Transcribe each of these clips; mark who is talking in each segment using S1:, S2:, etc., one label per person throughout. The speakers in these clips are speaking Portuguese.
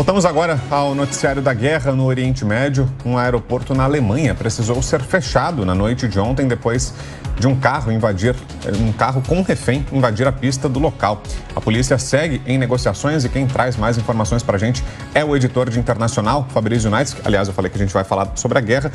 S1: Voltamos agora ao noticiário da guerra no Oriente Médio. Um aeroporto na Alemanha precisou ser fechado na noite de ontem depois de um carro invadir, eh, um carro com um refém invadir a pista do local. A polícia segue em negociações e quem traz mais informações para a gente é o editor de internacional, Fabrício Naitz. Aliás, eu falei que a gente vai falar sobre a guerra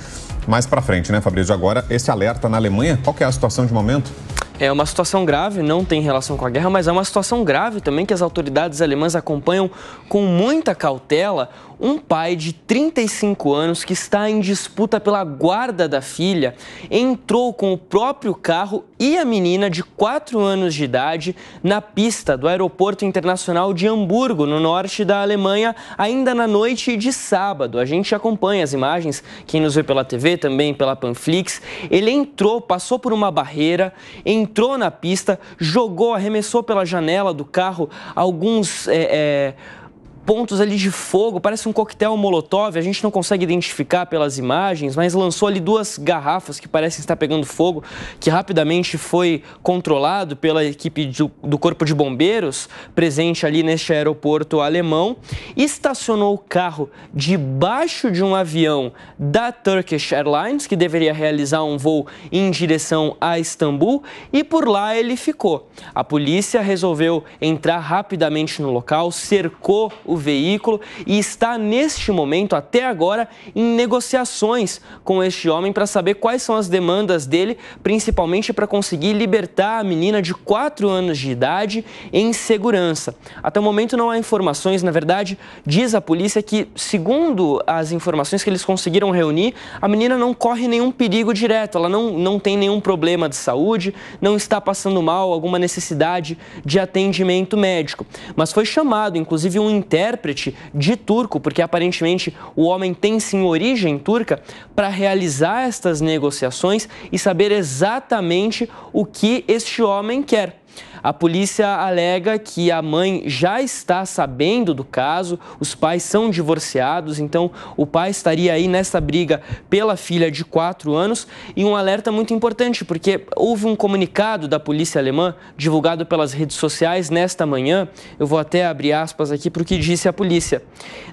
S1: mais para frente, né, Fabrício? Agora, esse alerta na Alemanha, qual é a situação de momento?
S2: É uma situação grave, não tem relação com a guerra, mas é uma situação grave também que as autoridades alemãs acompanham com muita cautela um pai de 35 anos que está em disputa pela guarda da filha entrou com o próprio carro e a menina de 4 anos de idade na pista do Aeroporto Internacional de Hamburgo, no norte da Alemanha, ainda na noite de sábado. A gente acompanha as imagens, quem nos vê pela TV, também pela Panflix. Ele entrou, passou por uma barreira, em entrou na pista, jogou, arremessou pela janela do carro alguns. É, é, pontos ali de fogo, parece um coquetel molotov, a gente não consegue identificar pelas imagens, mas lançou ali duas garrafas que parecem estar pegando fogo, que rapidamente foi controlado pela equipe do, do Corpo de Bombeiros, presente ali neste aeroporto alemão, estacionou o carro debaixo de um avião da Turkish Airlines, que deveria realizar um voo em direção a Istambul, e por lá ele ficou. A polícia resolveu entrar rapidamente no local, cercou o o veículo e está neste momento, até agora, em negociações com este homem para saber quais são as demandas dele, principalmente para conseguir libertar a menina de 4 anos de idade em segurança. Até o momento não há informações, na verdade, diz a polícia que, segundo as informações que eles conseguiram reunir, a menina não corre nenhum perigo direto, ela não, não tem nenhum problema de saúde, não está passando mal, alguma necessidade de atendimento médico. Mas foi chamado, inclusive, um interno intérprete de turco, porque aparentemente o homem tem sim origem turca, para realizar estas negociações e saber exatamente o que este homem quer. A polícia alega que a mãe já está sabendo do caso, os pais são divorciados, então o pai estaria aí nessa briga pela filha de 4 anos. E um alerta muito importante, porque houve um comunicado da polícia alemã divulgado pelas redes sociais nesta manhã. Eu vou até abrir aspas aqui para o que disse a polícia.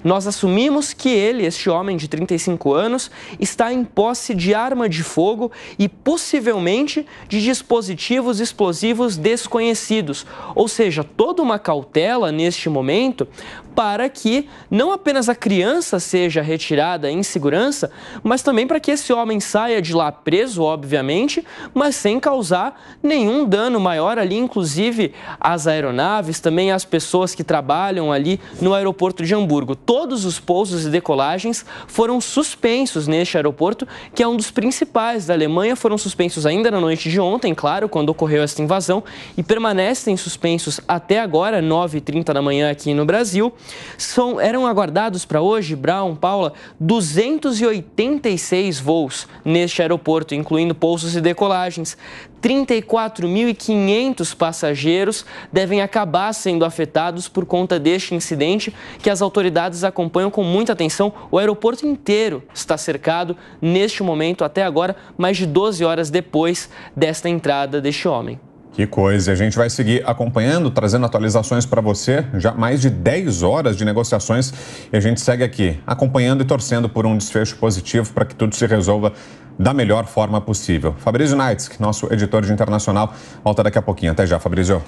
S2: Nós assumimos que ele, este homem de 35 anos, está em posse de arma de fogo e possivelmente de dispositivos explosivos desconhecidos desconhecidos. Ou seja, toda uma cautela neste momento para que não apenas a criança seja retirada em segurança, mas também para que esse homem saia de lá preso, obviamente, mas sem causar nenhum dano maior ali, inclusive às aeronaves, também às pessoas que trabalham ali no aeroporto de Hamburgo. Todos os pousos e decolagens foram suspensos neste aeroporto, que é um dos principais da Alemanha, foram suspensos ainda na noite de ontem, claro, quando ocorreu esta invasão, e permanecem suspensos até agora, 9h30 da manhã aqui no Brasil. São, eram aguardados para hoje, Brown, Paula, 286 voos neste aeroporto, incluindo pousos e decolagens. 34.500 passageiros devem acabar sendo afetados por conta deste incidente que as autoridades acompanham com muita atenção. O aeroporto inteiro está cercado neste momento, até agora, mais de 12 horas depois desta entrada deste homem.
S1: Que coisa! A gente vai seguir acompanhando, trazendo atualizações para você. Já mais de 10 horas de negociações e a gente segue aqui, acompanhando e torcendo por um desfecho positivo para que tudo se resolva da melhor forma possível. Fabrício Naitz, nosso editor de internacional, volta daqui a pouquinho. Até já, Fabrício.